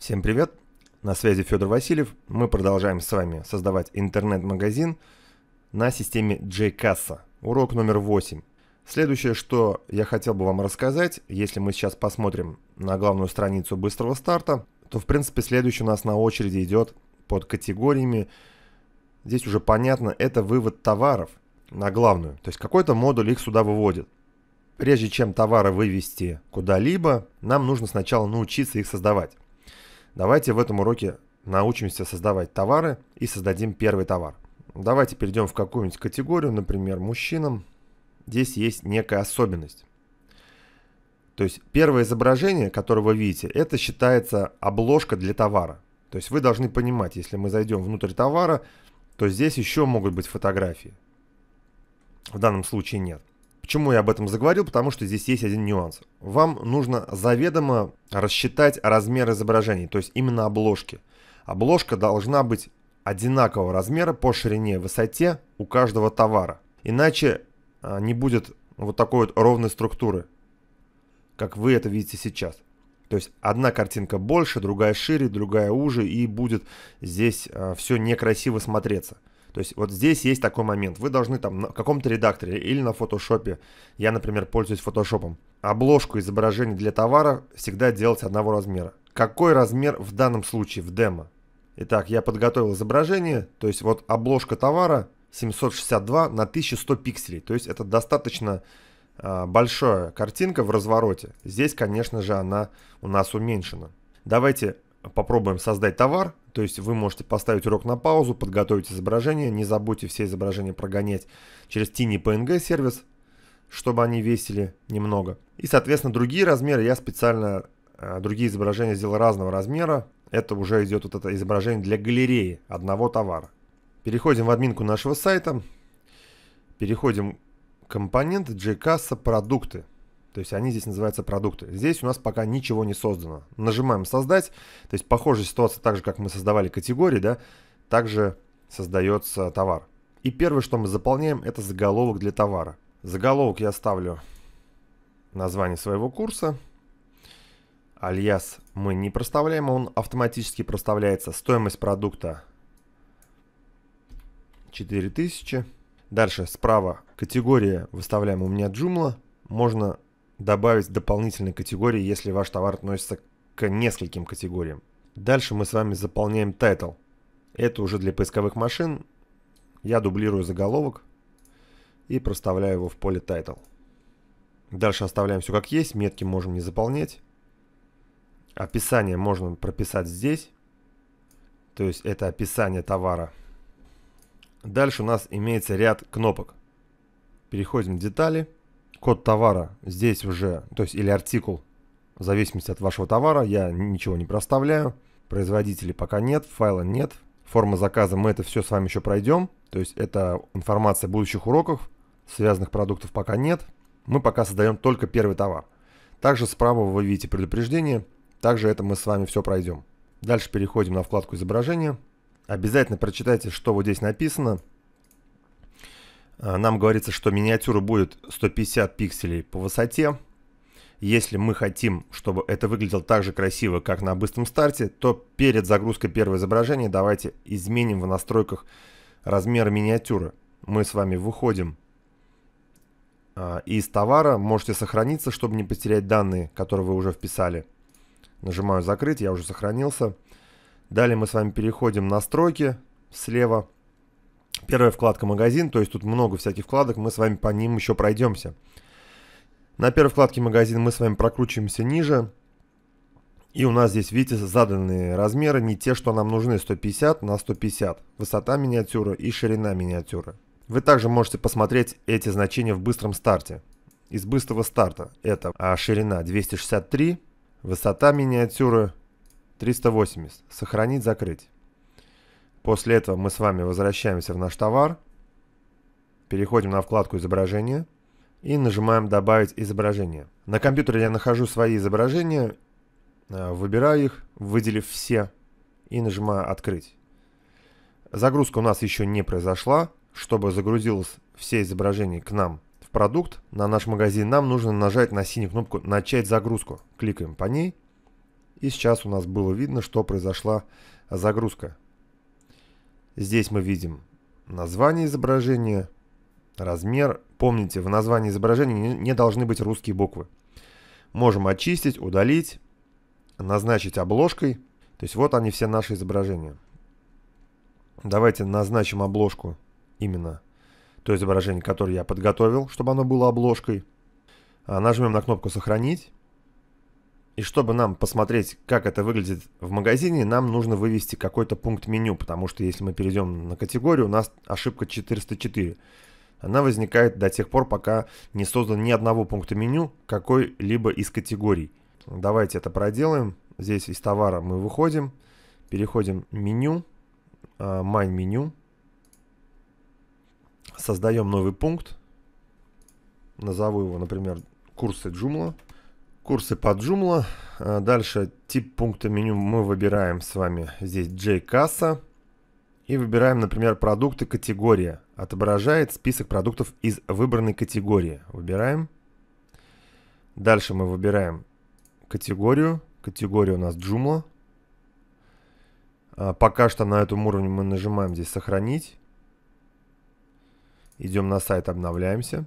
Всем привет! На связи Федор Васильев. Мы продолжаем с вами создавать интернет-магазин на системе JCassa. Урок номер 8. Следующее, что я хотел бы вам рассказать, если мы сейчас посмотрим на главную страницу быстрого старта, то в принципе следующий у нас на очереди идет под категориями. Здесь уже понятно, это вывод товаров на главную. То есть какой-то модуль их сюда выводит. Прежде чем товары вывести куда-либо, нам нужно сначала научиться их создавать. Давайте в этом уроке научимся создавать товары и создадим первый товар. Давайте перейдем в какую-нибудь категорию, например, мужчинам. Здесь есть некая особенность. То есть первое изображение, которое вы видите, это считается обложка для товара. То есть вы должны понимать, если мы зайдем внутрь товара, то здесь еще могут быть фотографии. В данном случае нет. Почему я об этом заговорил? Потому что здесь есть один нюанс. Вам нужно заведомо рассчитать размер изображений, то есть именно обложки. Обложка должна быть одинакового размера по ширине и высоте у каждого товара. Иначе а, не будет вот такой вот ровной структуры, как вы это видите сейчас. То есть одна картинка больше, другая шире, другая уже, и будет здесь а, все некрасиво смотреться. То есть вот здесь есть такой момент. Вы должны там на каком-то редакторе или на фотошопе, я, например, пользуюсь фотошопом, обложку изображений для товара всегда делать одного размера. Какой размер в данном случае в демо? Итак, я подготовил изображение, то есть вот обложка товара 762 на 1100 пикселей. То есть это достаточно э, большая картинка в развороте. Здесь, конечно же, она у нас уменьшена. Давайте попробуем создать товар, то есть вы можете поставить урок на паузу, подготовить изображение, не забудьте все изображения прогонять через Tiny PNG сервис, чтобы они весили немного. И, соответственно, другие размеры я специально, э, другие изображения сделал разного размера. Это уже идет вот это изображение для галереи одного товара. Переходим в админку нашего сайта. Переходим компонент, g продукты. То есть они здесь называются продукты. Здесь у нас пока ничего не создано. Нажимаем «Создать». То есть похожая ситуация, так же, как мы создавали категории, да, также создается товар. И первое, что мы заполняем, это заголовок для товара. Заголовок я ставлю название своего курса. Альяс мы не проставляем, он автоматически проставляется. Стоимость продукта 4000. Дальше справа категория выставляем у меня Joomla. Можно добавить дополнительные категории, если ваш товар относится к нескольким категориям. Дальше мы с вами заполняем тайтл. Это уже для поисковых машин. Я дублирую заголовок и проставляю его в поле тайтл. Дальше оставляем все как есть, метки можем не заполнять. Описание можно прописать здесь. То есть это описание товара. Дальше у нас имеется ряд кнопок. Переходим в детали код товара здесь уже, то есть или артикул, в зависимости от вашего товара, я ничего не проставляю, производителей пока нет, файла нет, форма заказа, мы это все с вами еще пройдем, то есть это информация будущих уроков, связанных продуктов пока нет, мы пока создаем только первый товар. Также справа вы видите предупреждение, также это мы с вами все пройдем. Дальше переходим на вкладку изображения. Обязательно прочитайте, что вот здесь написано, а, нам говорится, что миниатюра будет 150 пикселей по высоте. Если мы хотим, чтобы это выглядело так же красиво, как на быстром старте, то перед загрузкой первого изображения давайте изменим в настройках размер миниатюры. Мы с вами выходим а, из товара. Можете сохраниться, чтобы не потерять данные, которые вы уже вписали. Нажимаю «Закрыть», я уже сохранился. Далее мы с вами переходим в «Настройки» слева – Первая вкладка «Магазин», то есть тут много всяких вкладок, мы с вами по ним еще пройдемся. На первой вкладке «Магазин» мы с вами прокручиваемся ниже. И у нас здесь, видите, заданные размеры, не те, что нам нужны, 150 на 150. Высота миниатюры и ширина миниатюры. Вы также можете посмотреть эти значения в быстром старте. Из быстрого старта это а, ширина 263, высота миниатюры 380. Сохранить, закрыть. После этого мы с вами возвращаемся в наш товар, переходим на вкладку изображения и нажимаем «Добавить изображение». На компьютере я нахожу свои изображения, э, выбираю их, выделив все, и нажимаю «Открыть». Загрузка у нас еще не произошла. Чтобы загрузилось все изображения к нам в продукт, на наш магазин, нам нужно нажать на синюю кнопку «Начать загрузку». Кликаем по ней. И сейчас у нас было видно, что произошла загрузка. Здесь мы видим название изображения, размер. Помните, в названии изображения не должны быть русские буквы. Можем очистить, удалить, назначить обложкой. То есть вот они все наши изображения. Давайте назначим обложку именно то изображение, которое я подготовил, чтобы оно было обложкой. А, нажмем на кнопку «Сохранить». И чтобы нам посмотреть, как это выглядит в магазине, нам нужно вывести какой-то пункт меню, потому что если мы перейдем на категорию, у нас ошибка 404. Она возникает до тех пор, пока не создан ни одного пункта меню какой-либо из категорий. Давайте это проделаем. Здесь из товара мы выходим, переходим в меню, э, майн меню, создаем новый пункт, назову его, например, курсы Joomla. Курсы под Joomla. А, дальше тип пункта меню мы выбираем с вами здесь J-касса. И выбираем, например, продукты категория. Отображает список продуктов из выбранной категории. Выбираем. Дальше мы выбираем категорию. Категория у нас Joomla. А, пока что на этом уровне мы нажимаем здесь «Сохранить». Идем на сайт, обновляемся.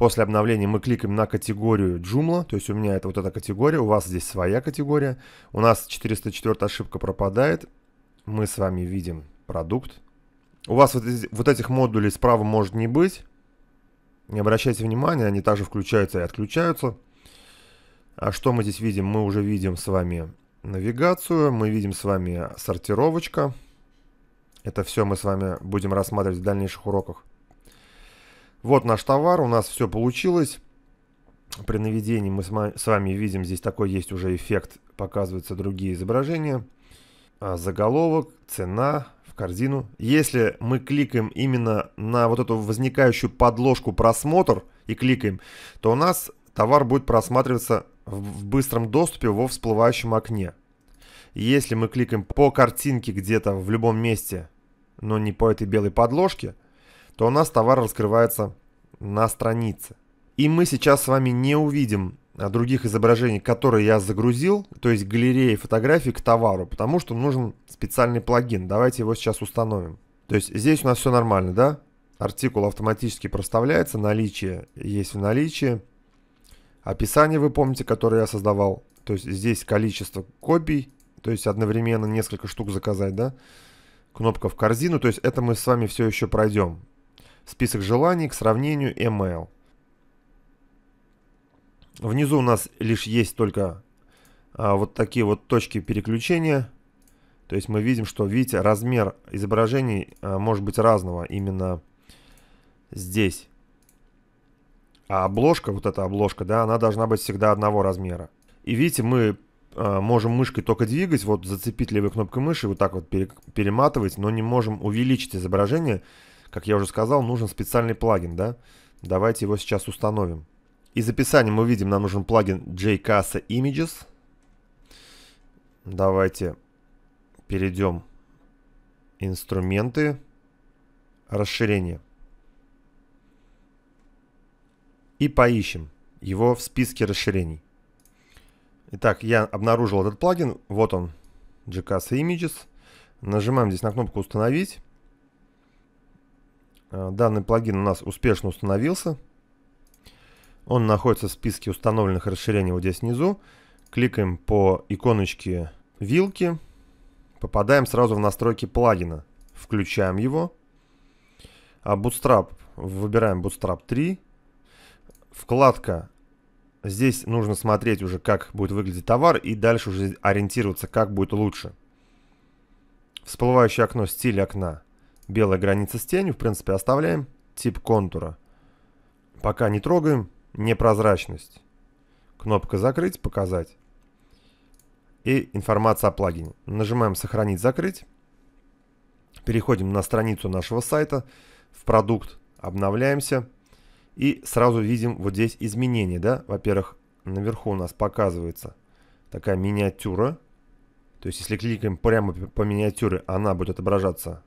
После обновления мы кликаем на категорию Joomla, то есть у меня это вот эта категория, у вас здесь своя категория. У нас 404 ошибка пропадает, мы с вами видим продукт. У вас вот, вот этих модулей справа может не быть. Не обращайте внимания, они также включаются и отключаются. А что мы здесь видим? Мы уже видим с вами навигацию, мы видим с вами сортировочка. Это все мы с вами будем рассматривать в дальнейших уроках. Вот наш товар, у нас все получилось. При наведении мы с вами видим, здесь такой есть уже эффект, показываются другие изображения. А, заголовок, цена, в корзину. Если мы кликаем именно на вот эту возникающую подложку просмотр и кликаем, то у нас товар будет просматриваться в быстром доступе во всплывающем окне. Если мы кликаем по картинке где-то в любом месте, но не по этой белой подложке – то у нас товар раскрывается на странице. И мы сейчас с вами не увидим а, других изображений, которые я загрузил, то есть галереи фотографий к товару, потому что нужен специальный плагин. Давайте его сейчас установим. То есть здесь у нас все нормально, да? Артикул автоматически проставляется, наличие есть в наличии. Описание вы помните, которое я создавал. То есть здесь количество копий, то есть одновременно несколько штук заказать, да? Кнопка в корзину, то есть это мы с вами все еще пройдем. Список желаний к сравнению email. Внизу у нас лишь есть только а, вот такие вот точки переключения. То есть мы видим, что, видите, размер изображений а, может быть разного именно здесь. А обложка, вот эта обложка, да, она должна быть всегда одного размера. И видите, мы а, можем мышкой только двигать, вот зацепить левой кнопкой мыши, вот так вот перематывать, но не можем увеличить изображение, как я уже сказал, нужен специальный плагин, да? Давайте его сейчас установим. Из описания мы видим, нам нужен плагин JCasa Images. Давайте перейдем инструменты, расширение. И поищем его в списке расширений. Итак, я обнаружил этот плагин. Вот он, JCasa Images. Нажимаем здесь на кнопку «Установить». Э, данный плагин у нас успешно установился. Он находится в списке установленных расширений вот здесь внизу. Кликаем по иконочке вилки. Попадаем сразу в настройки плагина. Включаем его. А Bootstrap, выбираем Bootstrap 3. Вкладка. Здесь нужно смотреть уже, как будет выглядеть товар, и дальше уже ориентироваться, как будет лучше. Всплывающее окно, стиль окна. Белая граница с тенью, в принципе, оставляем. Тип контура. Пока не трогаем. Непрозрачность. Кнопка «Закрыть», «Показать». И информация о плагине. Нажимаем «Сохранить», «Закрыть». Переходим на страницу нашего сайта, в продукт, обновляемся. И сразу видим вот здесь изменения, да? Во-первых, наверху у нас показывается такая миниатюра. То есть, если кликаем прямо по миниатюре, она будет отображаться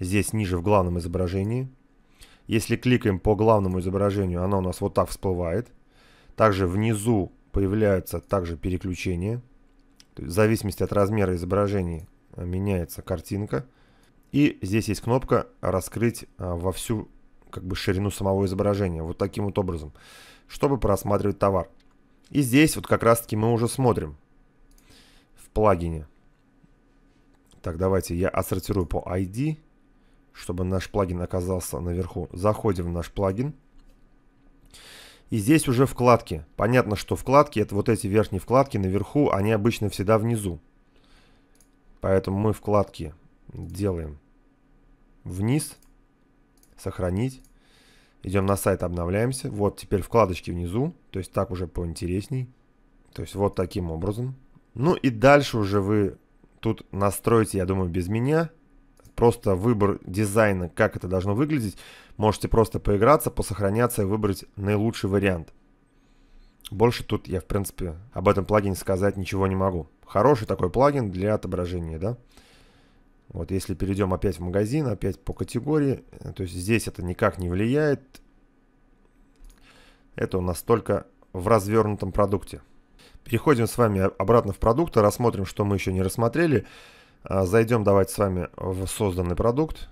здесь ниже в главном изображении. Если кликаем по главному изображению, оно у нас вот так всплывает. Также внизу появляются также переключения. В зависимости от размера изображения э, меняется картинка. И здесь есть кнопка «Раскрыть э, во всю как бы, ширину самого изображения». Вот таким вот образом, чтобы просматривать товар. И здесь вот как раз-таки мы уже смотрим в плагине. Так, давайте я отсортирую по ID чтобы наш плагин оказался наверху. Заходим в наш плагин. И здесь уже вкладки. Понятно, что вкладки, это вот эти верхние вкладки наверху, они обычно всегда внизу. Поэтому мы вкладки делаем вниз, сохранить. Идем на сайт, обновляемся. Вот теперь вкладочки внизу, то есть так уже поинтересней. То есть вот таким образом. Ну и дальше уже вы тут настроите, я думаю, без меня просто выбор дизайна, как это должно выглядеть, можете просто поиграться, посохраняться и выбрать наилучший вариант. Больше тут я, в принципе, об этом плагине сказать ничего не могу. Хороший такой плагин для отображения, да? Вот если перейдем опять в магазин, опять по категории, э, то есть здесь это никак не влияет. Это у нас только в развернутом продукте. Переходим с вами обратно в продукты, рассмотрим, что мы еще не рассмотрели. А, зайдем давайте с вами в созданный продукт.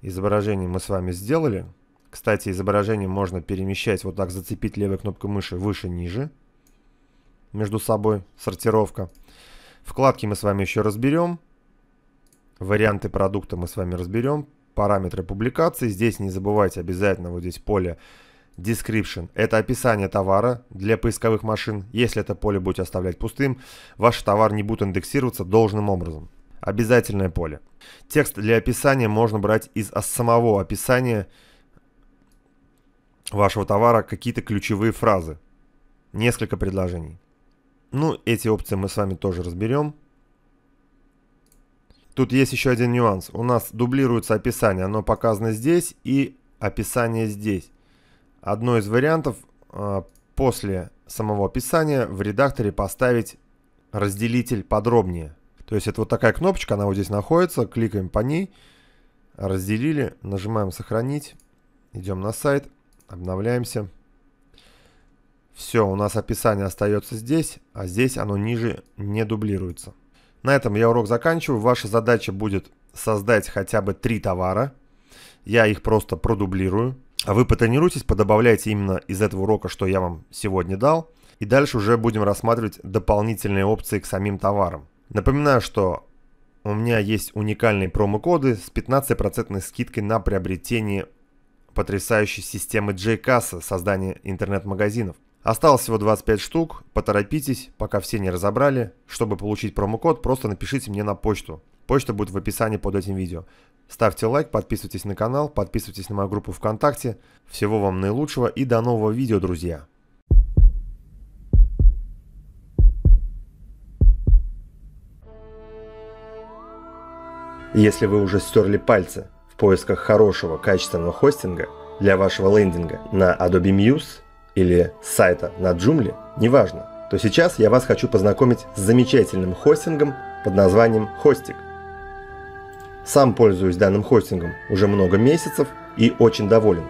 Изображение мы с вами сделали. Кстати, изображение можно перемещать вот так, зацепить левой кнопкой мыши выше-ниже. Между собой сортировка. Вкладки мы с вами еще разберем. Варианты продукта мы с вами разберем. Параметры публикации. Здесь не забывайте обязательно вот здесь поле Description – это описание товара для поисковых машин. Если это поле будете оставлять пустым, ваш товар не будет индексироваться должным образом. Обязательное поле. Текст для описания можно брать из самого описания вашего товара какие-то ключевые фразы. Несколько предложений. Ну, эти опции мы с вами тоже разберем. Тут есть еще один нюанс. У нас дублируется описание. Оно показано здесь и описание здесь. Одно из вариантов а, после самого описания в редакторе поставить разделитель подробнее. То есть это вот такая кнопочка, она вот здесь находится, кликаем по ней, разделили, нажимаем сохранить, идем на сайт, обновляемся. Все, у нас описание остается здесь, а здесь оно ниже не дублируется. На этом я урок заканчиваю. Ваша задача будет создать хотя бы три товара. Я их просто продублирую. А вы потренируйтесь, подобавляйте именно из этого урока, что я вам сегодня дал. И дальше уже будем рассматривать дополнительные опции к самим товарам. Напоминаю, что у меня есть уникальные промокоды с 15% скидкой на приобретение потрясающей системы J-Касса создания интернет-магазинов. Осталось всего 25 штук, поторопитесь, пока все не разобрали. Чтобы получить промокод, просто напишите мне на почту. Почта будет в описании под этим видео. Ставьте лайк, подписывайтесь на канал, подписывайтесь на мою группу ВКонтакте. Всего вам наилучшего и до нового видео, друзья! Если вы уже стерли пальцы в поисках хорошего качественного хостинга для вашего лендинга на Adobe Muse или сайта на Joomla, неважно, то сейчас я вас хочу познакомить с замечательным хостингом под названием Hostik. Сам пользуюсь данным хостингом уже много месяцев и очень доволен.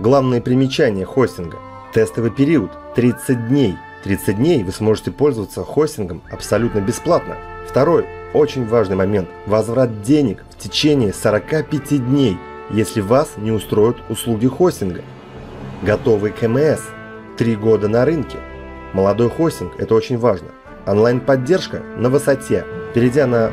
Главные примечания хостинга. Тестовый период 30 дней. 30 дней вы сможете пользоваться хостингом абсолютно бесплатно. Второй очень важный момент – возврат денег в течение 45 дней, если вас не устроят услуги хостинга. Готовый КМС – 3 года на рынке. Молодой хостинг – это очень важно. Онлайн-поддержка на высоте. Перейдя на